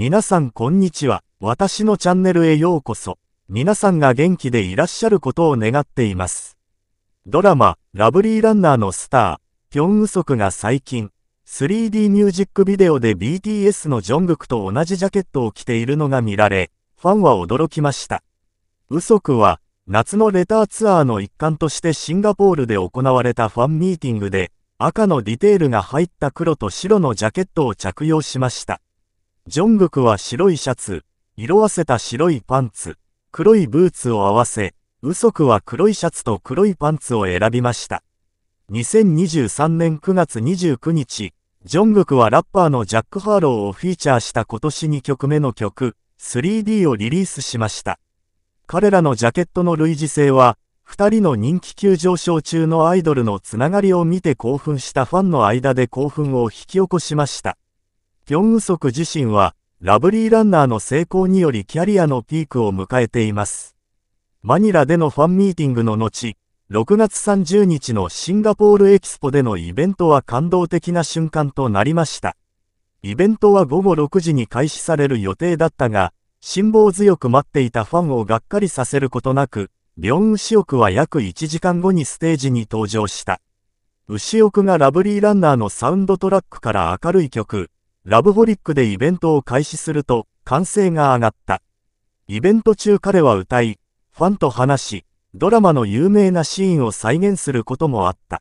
皆さんこんにちは。私のチャンネルへようこそ。皆さんが元気でいらっしゃることを願っています。ドラマ、ラブリーランナーのスター、ピョンウソクが最近、3D ミュージックビデオで BTS のジョングクと同じジャケットを着ているのが見られ、ファンは驚きました。ウソクは、夏のレターツアーの一環としてシンガポールで行われたファンミーティングで、赤のディテールが入った黒と白のジャケットを着用しました。ジョングクは白いシャツ、色あせた白いパンツ、黒いブーツを合わせ、ウソクは黒いシャツと黒いパンツを選びました。2023年9月29日、ジョングクはラッパーのジャック・ハーローをフィーチャーした今年2曲目の曲、3D をリリースしました。彼らのジャケットの類似性は、2人の人気急上昇中のアイドルのつながりを見て興奮したファンの間で興奮を引き起こしました。キョンウソク自身は、ラブリーランナーの成功によりキャリアのピークを迎えています。マニラでのファンミーティングの後、6月30日のシンガポールエキスポでのイベントは感動的な瞬間となりました。イベントは午後6時に開始される予定だったが、辛抱強く待っていたファンをがっかりさせることなく、ビョン・ウシオクは約1時間後にステージに登場した。ウシオクがラブリーランナーのサウンドトラックから明るい曲、ラブホリックでイベントを開始すると、歓声が上がった。イベント中彼は歌い、ファンと話し、ドラマの有名なシーンを再現することもあった。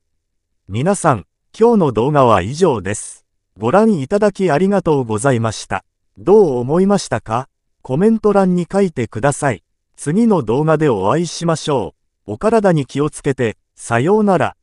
皆さん、今日の動画は以上です。ご覧いただきありがとうございました。どう思いましたかコメント欄に書いてください。次の動画でお会いしましょう。お体に気をつけて、さようなら。